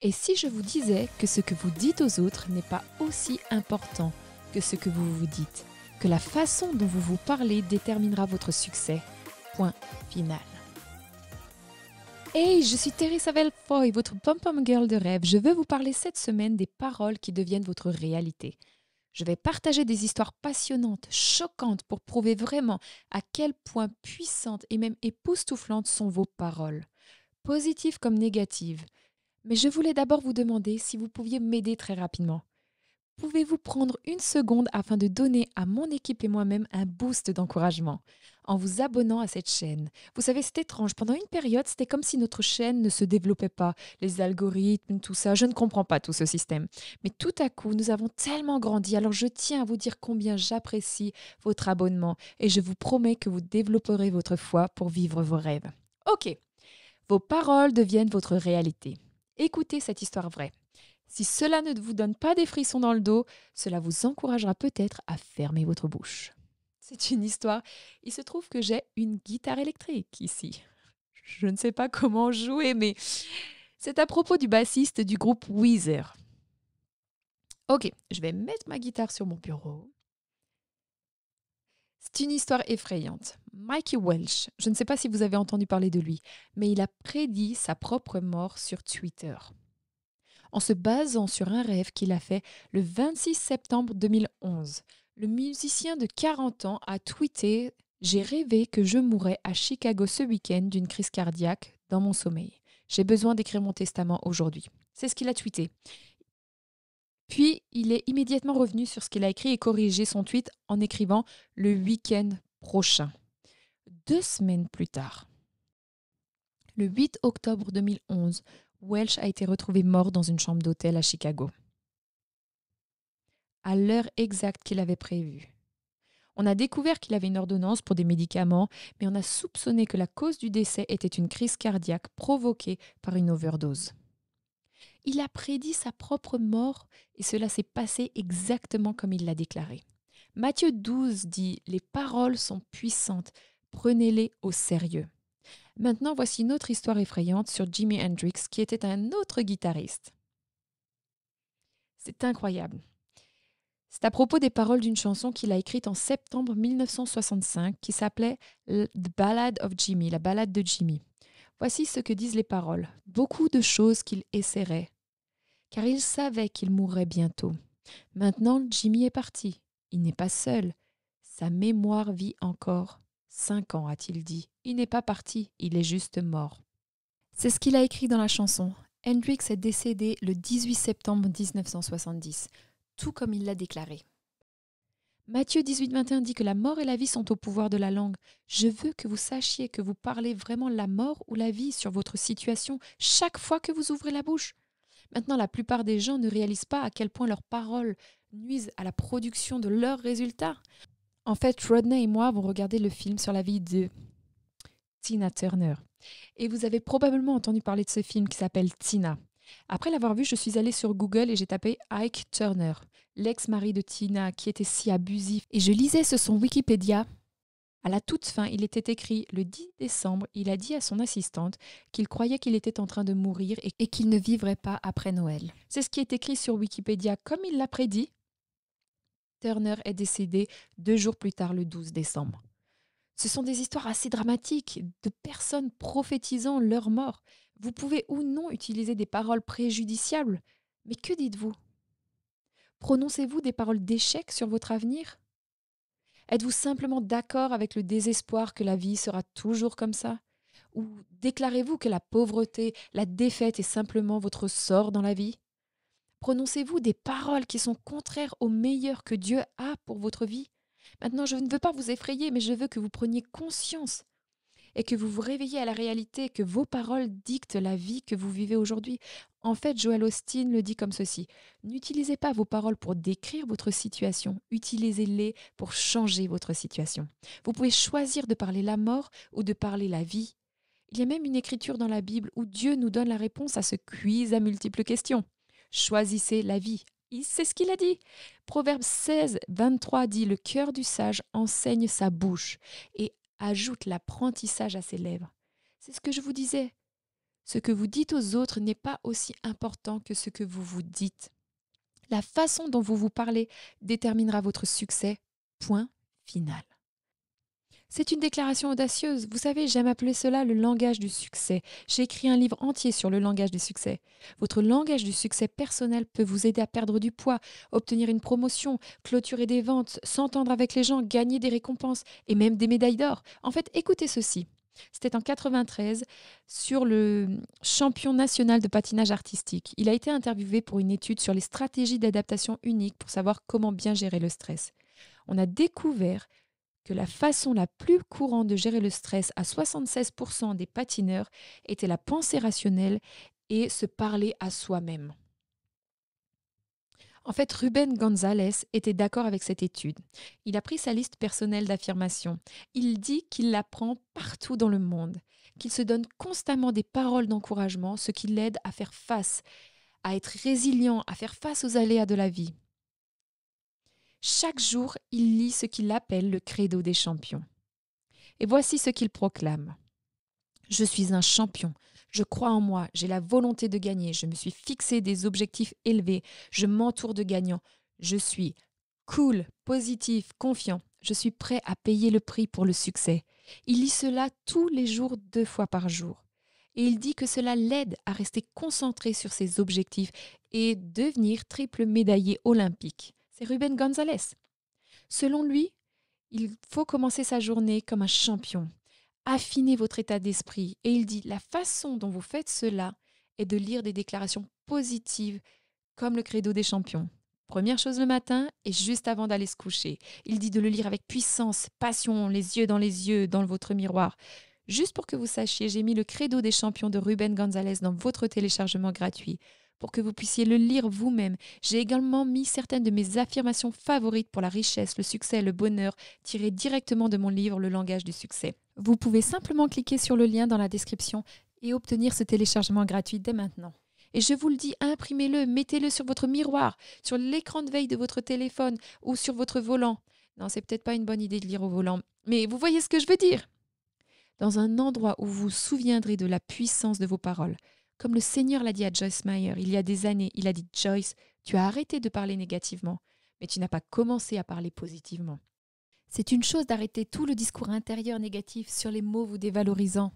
Et si je vous disais que ce que vous dites aux autres n'est pas aussi important que ce que vous vous dites, que la façon dont vous vous parlez déterminera votre succès. Point final. Hey, je suis Teresa Velfoy, votre pom-pom girl de rêve. Je veux vous parler cette semaine des paroles qui deviennent votre réalité. Je vais partager des histoires passionnantes, choquantes, pour prouver vraiment à quel point puissantes et même époustouflantes sont vos paroles. Positives comme négatives, mais je voulais d'abord vous demander si vous pouviez m'aider très rapidement. Pouvez-vous prendre une seconde afin de donner à mon équipe et moi-même un boost d'encouragement en vous abonnant à cette chaîne Vous savez, c'est étrange. Pendant une période, c'était comme si notre chaîne ne se développait pas. Les algorithmes, tout ça, je ne comprends pas tout ce système. Mais tout à coup, nous avons tellement grandi. Alors je tiens à vous dire combien j'apprécie votre abonnement et je vous promets que vous développerez votre foi pour vivre vos rêves. Ok, vos paroles deviennent votre réalité. Écoutez cette histoire vraie. Si cela ne vous donne pas des frissons dans le dos, cela vous encouragera peut-être à fermer votre bouche. C'est une histoire. Il se trouve que j'ai une guitare électrique ici. Je ne sais pas comment jouer, mais c'est à propos du bassiste du groupe Weezer. Ok, je vais mettre ma guitare sur mon bureau. C'est une histoire effrayante. Mikey Welsh, je ne sais pas si vous avez entendu parler de lui, mais il a prédit sa propre mort sur Twitter. En se basant sur un rêve qu'il a fait le 26 septembre 2011, le musicien de 40 ans a tweeté J'ai rêvé que je mourrais à Chicago ce week-end d'une crise cardiaque dans mon sommeil. J'ai besoin d'écrire mon testament aujourd'hui. C'est ce qu'il a tweeté. Puis, il est immédiatement revenu sur ce qu'il a écrit et corrigé son tweet en écrivant le week-end prochain. Deux semaines plus tard, le 8 octobre 2011, Welsh a été retrouvé mort dans une chambre d'hôtel à Chicago. À l'heure exacte qu'il avait prévue. On a découvert qu'il avait une ordonnance pour des médicaments, mais on a soupçonné que la cause du décès était une crise cardiaque provoquée par une overdose il a prédit sa propre mort et cela s'est passé exactement comme il l'a déclaré. Matthieu 12 dit Les paroles sont puissantes, prenez-les au sérieux. Maintenant, voici une autre histoire effrayante sur Jimi Hendrix, qui était un autre guitariste. C'est incroyable. C'est à propos des paroles d'une chanson qu'il a écrite en septembre 1965 qui s'appelait The Ballad of Jimmy, la ballade de Jimmy. Voici ce que disent les paroles. Beaucoup de choses qu'il essaierait, car il savait qu'il mourrait bientôt. Maintenant, Jimmy est parti. Il n'est pas seul. Sa mémoire vit encore. Cinq ans, a-t-il dit. Il n'est pas parti, il est juste mort. C'est ce qu'il a écrit dans la chanson. Hendrix est décédé le 18 septembre 1970, tout comme il l'a déclaré. Matthieu 18 dit que la mort et la vie sont au pouvoir de la langue. Je veux que vous sachiez que vous parlez vraiment la mort ou la vie sur votre situation chaque fois que vous ouvrez la bouche. Maintenant, la plupart des gens ne réalisent pas à quel point leurs paroles nuisent à la production de leurs résultats. En fait, Rodney et moi avons regardé le film sur la vie de Tina Turner. Et vous avez probablement entendu parler de ce film qui s'appelle Tina. Après l'avoir vu, je suis allée sur Google et j'ai tapé Ike Turner, l'ex-mari de Tina qui était si abusif. Et je lisais ce son Wikipédia à la toute fin, il était écrit le 10 décembre, il a dit à son assistante qu'il croyait qu'il était en train de mourir et, qu'il ne vivrait pas après Noël. C'est ce qui est écrit sur Wikipédia comme il l'a prédit. Turner est décédé deux jours plus tard, le 12 décembre. Ce sont des histoires assez dramatiques de personnes prophétisant leur mort. Vous pouvez ou non utiliser des paroles préjudiciables, mais que dites-vous Prononcez-vous des paroles d'échec sur votre avenir Êtes-vous simplement d'accord avec le désespoir que la vie sera toujours comme ça Ou déclarez-vous que la pauvreté, la défaite est simplement votre sort dans la vie Prononcez-vous des paroles qui sont contraires au meilleur que Dieu a pour votre vie Maintenant, je ne veux pas vous effrayer, mais je veux que vous preniez conscience et que vous vous réveillez à la réalité, que vos paroles dictent la vie que vous vivez aujourd'hui. En fait, Joel Austin le dit comme ceci. N'utilisez pas vos paroles pour décrire votre situation, utilisez-les pour changer votre situation. Vous pouvez choisir de parler la mort ou de parler la vie. Il y a même une écriture dans la Bible où Dieu nous donne la réponse à ce quiz à multiples questions. Choisissez la vie, c'est ce qu'il a dit. Proverbe 16, 23 dit Le cœur du sage enseigne sa bouche, et ajoute l'apprentissage à ses lèvres. C'est ce que je vous disais. Ce que vous dites aux autres n'est pas aussi important que ce que vous vous dites. La façon dont vous vous parlez déterminera votre succès. Point final. C'est une déclaration audacieuse. Vous savez, j'aime appeler cela le langage du succès. J'ai écrit un livre entier sur le langage du succès. Votre langage du succès personnel peut vous aider à perdre du poids, obtenir une promotion, clôturer des ventes, s'entendre avec les gens, gagner des récompenses et même des médailles d'or. En fait, écoutez ceci. C'était en 93 sur le champion national de patinage artistique. Il a été interviewé pour une étude sur les stratégies d'adaptation unique pour savoir comment bien gérer le stress. On a découvert que la façon la plus courante de gérer le stress à 76% des patineurs était la pensée rationnelle et se parler à soi-même. En fait, Ruben Gonzalez était d'accord avec cette étude. Il a pris sa liste personnelle d'affirmations. Il dit qu'il l'apprend partout dans le monde, qu'il se donne constamment des paroles d'encouragement, ce qui l'aide à faire face, à être résilient, à faire face aux aléas de la vie. Chaque jour, il lit ce qu'il appelle le credo des champions. Et voici ce qu'il proclame. Je suis un champion. Je crois en moi, j'ai la volonté de gagner, je me suis fixé des objectifs élevés, je m'entoure de gagnants, je suis cool, positif, confiant, je suis prêt à payer le prix pour le succès. Il lit cela tous les jours, deux fois par jour. Et il dit que cela l'aide à rester concentré sur ses objectifs et devenir triple médaillé olympique c'est Ruben González. Selon lui, il faut commencer sa journée comme un champion. Affinez votre état d'esprit. Et il dit, la façon dont vous faites cela est de lire des déclarations positives comme le credo des champions. Première chose le matin et juste avant d'aller se coucher. Il dit de le lire avec puissance, passion, les yeux dans les yeux, dans votre miroir. Juste pour que vous sachiez, j'ai mis le credo des champions de Ruben González dans votre téléchargement gratuit pour que vous puissiez le lire vous-même. J'ai également mis certaines de mes affirmations favorites pour la richesse, le succès, le bonheur, tirées directement de mon livre Le langage du succès. Vous pouvez simplement cliquer sur le lien dans la description et obtenir ce téléchargement gratuit dès maintenant. Et je vous le dis, imprimez-le, mettez-le sur votre miroir, sur l'écran de veille de votre téléphone ou sur votre volant. Non, c'est peut-être pas une bonne idée de lire au volant, mais vous voyez ce que je veux dire. Dans un endroit où vous vous souviendrez de la puissance de vos paroles, comme le Seigneur l'a dit à Joyce Meyer il y a des années, il a dit Joyce, tu as arrêté de parler négativement, mais tu n'as pas commencé à parler positivement. C'est une chose d'arrêter tout le discours intérieur négatif sur les mots vous dévalorisant.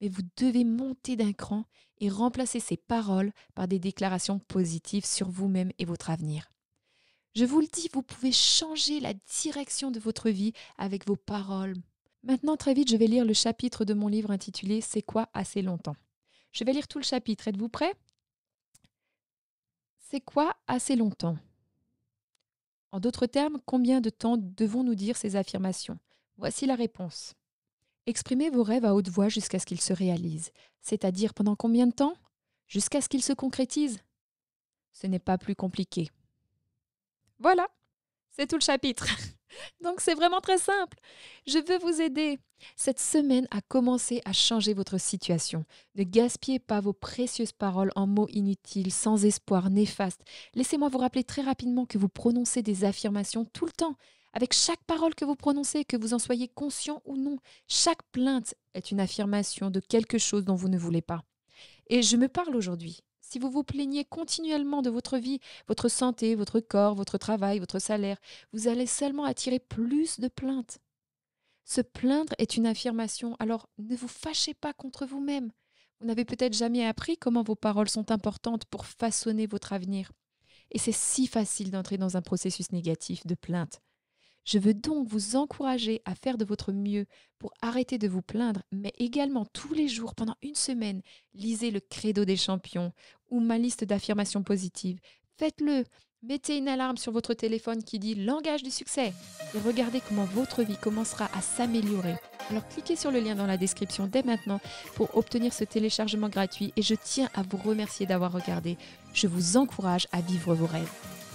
Mais vous devez monter d'un cran et remplacer ces paroles par des déclarations positives sur vous-même et votre avenir. Je vous le dis, vous pouvez changer la direction de votre vie avec vos paroles. Maintenant, très vite, je vais lire le chapitre de mon livre intitulé C'est quoi assez longtemps je vais lire tout le chapitre. Êtes-vous prêt C'est quoi assez longtemps En d'autres termes, combien de temps devons-nous dire ces affirmations Voici la réponse. Exprimez vos rêves à haute voix jusqu'à ce qu'ils se réalisent, c'est-à-dire pendant combien de temps Jusqu'à ce qu'ils se concrétisent Ce n'est pas plus compliqué. Voilà, c'est tout le chapitre. Donc c'est vraiment très simple. Je veux vous aider cette semaine à commencer à changer votre situation. Ne gaspillez pas vos précieuses paroles en mots inutiles, sans espoir, néfastes. Laissez-moi vous rappeler très rapidement que vous prononcez des affirmations tout le temps. Avec chaque parole que vous prononcez, que vous en soyez conscient ou non, chaque plainte est une affirmation de quelque chose dont vous ne voulez pas. Et je me parle aujourd'hui. Si vous vous plaignez continuellement de votre vie, votre santé, votre corps, votre travail, votre salaire, vous allez seulement attirer plus de plaintes. Se plaindre est une affirmation, alors ne vous fâchez pas contre vous-même. Vous n'avez peut-être jamais appris comment vos paroles sont importantes pour façonner votre avenir. Et c'est si facile d'entrer dans un processus négatif de plainte. Je veux donc vous encourager à faire de votre mieux pour arrêter de vous plaindre, mais également tous les jours, pendant une semaine, lisez le Credo des champions ou ma liste d'affirmations positives. Faites-le. Mettez une alarme sur votre téléphone qui dit langage du succès et regardez comment votre vie commencera à s'améliorer. Alors cliquez sur le lien dans la description dès maintenant pour obtenir ce téléchargement gratuit et je tiens à vous remercier d'avoir regardé. Je vous encourage à vivre vos rêves.